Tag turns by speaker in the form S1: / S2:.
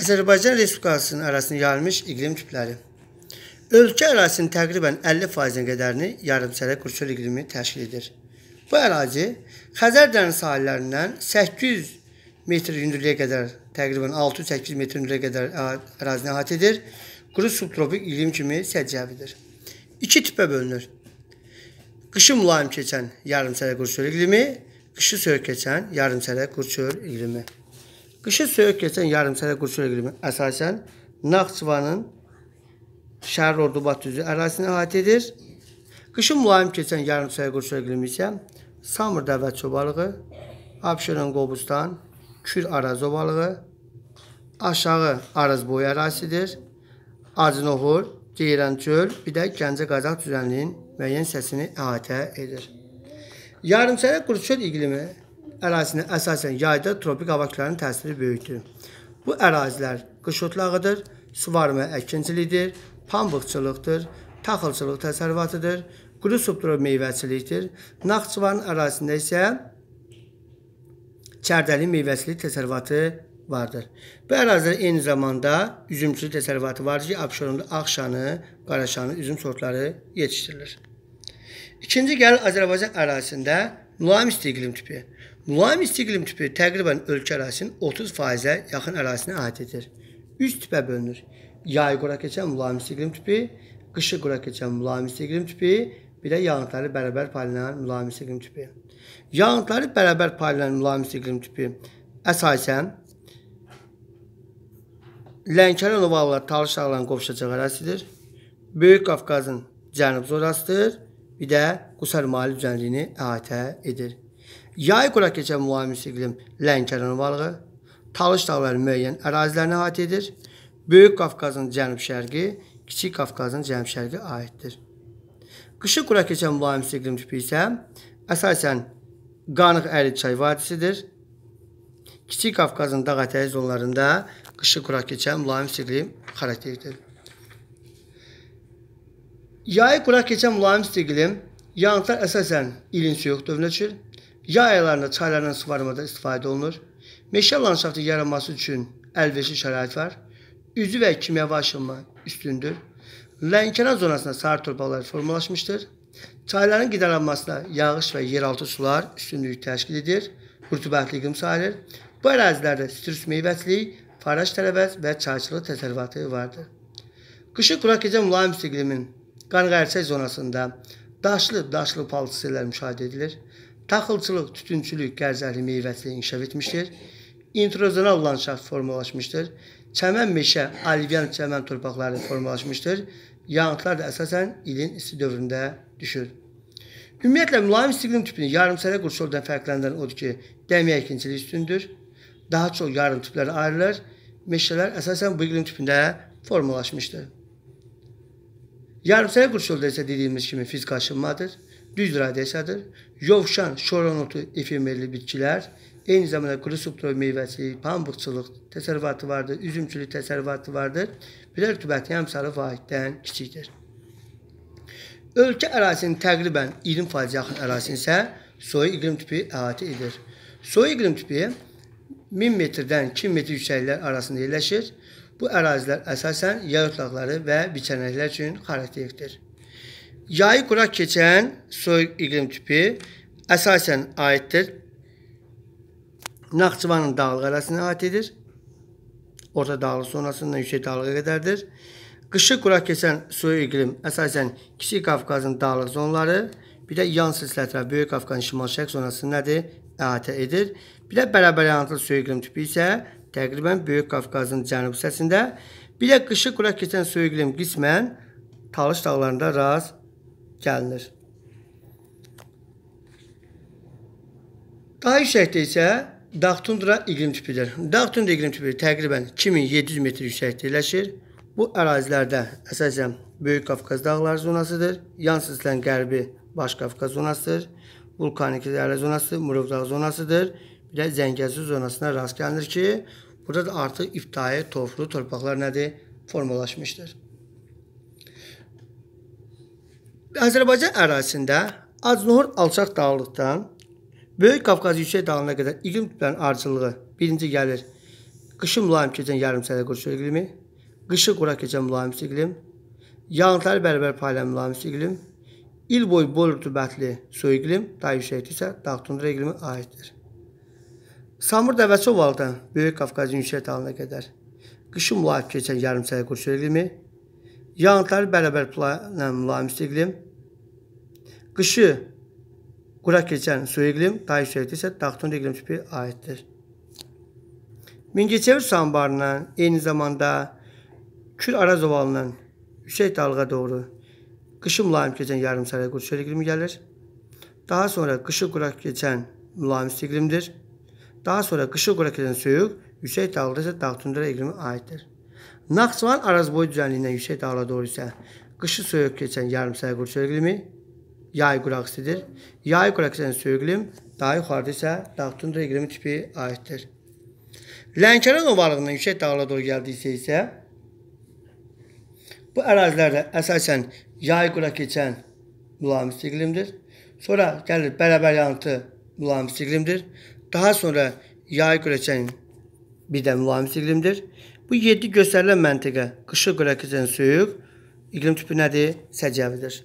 S1: Azərbaycan Respublikasının ərazisində yayılmış iqlim tipləri. Ölkə ərazisinin təqribən 50% qədərini yarımçərə qurşar iqlimi təşkil edir. Bu ərazi Xəzər dəniz sahillərindən 800 metr hündürlüyə qədər, təqribən 600-800 metr hündürlüyə qədər ərazini əhatə edir. Quru subtropik iqlim kimi səciyyəvidir. İki tipə bölünür. Qışı mülayim keçən yarımçərə qurşar iqlimi, qışı soyuq keçən yarımçərə qurşar iqlimi. Qışı soyuq keçən yarımçərə qurşu iqlimi əsasən Naxçıvanın şəhər Ordubad düzü ərazisini əhatə edir. Qışın mülayim keçən yarımçərə qurşu iqlimi isə Samur dəvət çobalığı, Abşeron Qobustan, Kür Araz obalığı, aşağı Araz boyu ərazisidir. Acınohur, Ceyran çöl, bir də Gəncə Qazaq düzənliyin müəyyən səsini əhatə edir. Yarımçərə qurşu iqlimi ərazisində əsasən yayda tropik hava kütlərinin təsiri böyükdür. Bu ərazilər qış otlağıdır, suvarma əkinçiliyidir, pambıqçılıqdır, taxılçılıq təsərrüfatıdır, quru subduru meyvəçilikdir. Naxçıvan ərazisində isə çərdəli meyvəçilik təsərrüfatı vardır. Bu ərazidə eyni zamanda üzümçülük təsərrüfatı vardır ki, Abşeronda Ağşanı, Qaraşanı üzüm sortları yetişdirilir. İkinci gəlir Azərbaycan ərazisində mülayim isti iqlim tipi. Mülayim isti iqlim tüpü təqribən ölkə ərazisinin 30%-ə yaxın ərazisini əhatə edir. 3 tipə bölünür. Yay quraq keçən mülayim isti iqlim tüpü, qışı quraq keçən mülayim isti iqlim tüpü, bir də yağıntıları bərabər paylanan mülayim isti iqlim tüpü. Yağıntıları bərabər paylanan mülayim isti iqlim tüpü əsasən Lənkəran ovalılar Talış dağlarının qovuşacaq ərazisidir. Böyük Qafqazın cənub zonasıdır. Bir də Qusar Mali düzənliyini əhatə edir. Yay quraq keçən mülayim iqlim Lənkəran varlığı, Talış dağları müəyyən ərazilərini əhatə edir. Böyük Qafqazın cənub-şərqi, Kiçik Qafqazın cənub-şərqi aiddir. Qışı quraq keçən mülayim iqlim tipi isə əsasən Qanıq Əli çay vadisidir. Kiçik Qafqazın dağ ətəyi zonlarında qışı quraq keçən mülayim iqlim xarakteridir. Yay quraq keçən mülayim iqlim yağıntılar əsasən ilin soyuq dövrünə düşür. Yay aylarında çaylardan suvarmada istifadə olunur. Meşə landşaftı yaranması üçün əlverişli şərait var. Üzü və kimyəvi aşılma üstündür. Lənkəran zonasında sarı torpaqlar formalaşmışdır. Çayların qidalanmasına yağış və yeraltı sular üstünlük təşkil edir. Rütubətli iqlim sayılır. Bu ərazilərdə sitrus meyvəçilik, faraj tərəvəz və çayçılıq təsərrüfatı vardır. Qışı quraq gecə mülayim iqlimin qanqərçək zonasında daşlı-daşlı palçı sellər müşahidə edilir. Taxılçılıq, tütünçülük qərzəli meyvətli inkişaf etmişdir. İntrozonal landschaft formalaşmışdır. Çəmən meşə, alivyan çəmən torpaqları formalaşmışdır. Yanıqlar da əsasən ilin isti dövründə düşür. Ümumiyyətlə, mülayim istiqlim tipini yarımsərə qurşoldan fərqləndirən odur ki, dəmiyə ikincilik üstündür. Daha çox yarım tiplərə ayrılır. Meşələr əsasən bu iqlim tipində formalaşmışdır. Yarımsəyə qursholda isə dediyimiz kimi fiz qaşınmadır, düz radiasiyadır. Yovşan, şoronotu efimerli bitkilər, eyni zamanda quru subtrol meyvəsi, pambıqçılıq təsərrüfatı vardır, üzümçülük təsərrüfatı vardır. Bilə rütubəti həmsarı vahiddən kiçikdir. Ölkə ərazisinin təqribən 20% yaxın ərazisini isə soy iqlim tipi əhatə edir. Soy iqlim tipi 1000 metrdən 2 metr yüksəkliklər arasında yerləşir. Bu ərazilər əsasən yay otlaqları və biçənəklər üçün xarakterikdir. Yayı quraq keçən soyuq iqlim tipi əsasən aiddir. Naxçıvanın dağlıq ərazisini aid edir. Orta dağlıq sonrasından yüksək dağlığa qədərdir. Qışı quraq keçən soyuq iqlim əsasən Kiçik Qafqazın dağlıq zonları, bir də yan silsilə ətrafı Böyük Qafqazın şimal-şərq zonası nədir? əhatə edir. Bir də bərabər yanıqlı suyu iqlim tipi isə təqribən Böyük Qafqazın cənub hissəsində, bir də qışı quraq keçən suyu iqlim qismən Talış dağlarında rast gəlinir. Daha yüksəkdə isə dağ tundra iqlim tipidir. Dağ tundra iqlim tipi təqribən 2700 metr yüksəkdə yerləşir. Bu ərazilərdə əsasən Böyük Qafqaz dağları zonasıdır. Yan silsilən qərbi Baş Qafqaz zonasıdır. vulkanik lerlə zonası, mırıvdağ zonasıdır. Bir də Zəngəzur zonasına rast gəlinir ki, burada da artıq ibtidai toflu torpaqlar nədir? Formalaşmışdır. Azərbaycan ərazisində Aznohor alçaq dağlıqdan Böyük Qafqaz yüksək dağına qədər iqlim tüplərinin arıcılığı birinci gəlir. Qışı mülayim keçən yarımçərə qurşu iqlimi, qışı quraq keçən mülayim iqlim, yağıntıları bərabər paylayan mülayim iqlim, il boyu bol rütubətli su iqlim, day yüksəkdir isə dağ tundra iqlimi aiddir. Samur Dəvəçovaldan Böyük Qafqaz yüksək dağına qədər qışı mülayim keçən yarımçay qurşu iqlimi, yağıntıları bərabər planla mülayim iqlim, qışı qura keçən su iqlim, day yüksəkdir isə dağ tundra iqlim tipi aiddir. Mingəçevir su anbarından eyni zamanda Kür Araz ovalından yüksək dalğa doğru Qışı mülayim keçən yarımçərə qurşu iqlimi gəlir. Daha sonra qışı quraq keçən mülayim iqlimdir. Daha sonra qışı quraq keçən söyüq, yüksək dağlarda isə dağ tundra iqlimi aiddir. Naxçıvan Arazboy düzənliyindən yüksək dağlara doğru isə qışı soyuq keçən yarımçərə qurşu iqlimi yay quraq istidir. Yay quraq keçən söyüq iqlim, daha yuxarıda isə dağ tundra iqlimi tipi aiddir. Lənkəran ovalığından yüksək dağlara doğru gəldiksə isə bu ərazilərdə əsasən Yayqura keçən mülayim istiqlimdir. Sonra gəlir bərabər yanıtı mülayim istiqlimdir. Daha sonra Yayqura keçən bir də mülayim istiqlimdir. Bu 7 göstərilən məntiqə qışı qura keçən suyuq iqlim tipi nədir? Səciyyəvidir.